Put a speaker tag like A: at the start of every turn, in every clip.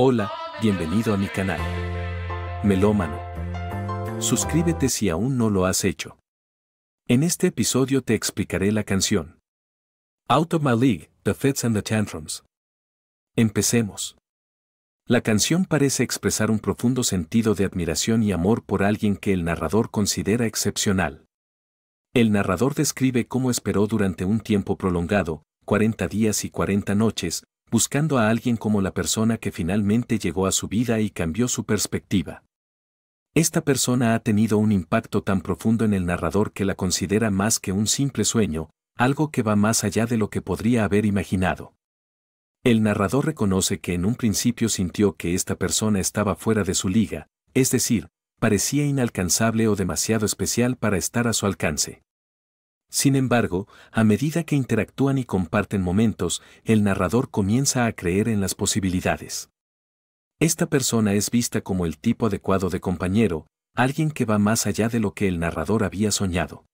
A: Hola, bienvenido a mi canal. Melómano. Suscríbete si aún no lo has hecho. En este episodio te explicaré la canción. Out of My League, The fits and the Tantrums. Empecemos. La canción parece expresar un profundo sentido de admiración y amor por alguien que el narrador considera excepcional. El narrador describe cómo esperó durante un tiempo prolongado, 40 días y 40 noches, buscando a alguien como la persona que finalmente llegó a su vida y cambió su perspectiva. Esta persona ha tenido un impacto tan profundo en el narrador que la considera más que un simple sueño, algo que va más allá de lo que podría haber imaginado. El narrador reconoce que en un principio sintió que esta persona estaba fuera de su liga, es decir, parecía inalcanzable o demasiado especial para estar a su alcance. Sin embargo, a medida que interactúan y comparten momentos, el narrador comienza a creer en las posibilidades. Esta persona es vista como el tipo adecuado de compañero, alguien que va más allá de lo que el narrador había soñado.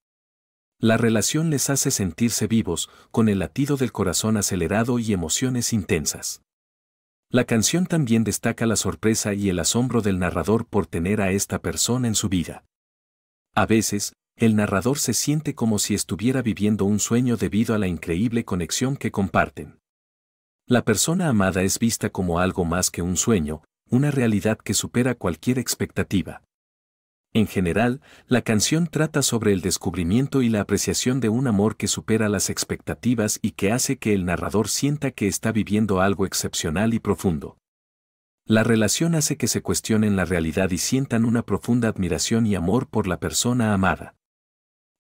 A: La relación les hace sentirse vivos, con el latido del corazón acelerado y emociones intensas. La canción también destaca la sorpresa y el asombro del narrador por tener a esta persona en su vida. A veces, el narrador se siente como si estuviera viviendo un sueño debido a la increíble conexión que comparten. La persona amada es vista como algo más que un sueño, una realidad que supera cualquier expectativa. En general, la canción trata sobre el descubrimiento y la apreciación de un amor que supera las expectativas y que hace que el narrador sienta que está viviendo algo excepcional y profundo. La relación hace que se cuestionen la realidad y sientan una profunda admiración y amor por la persona amada.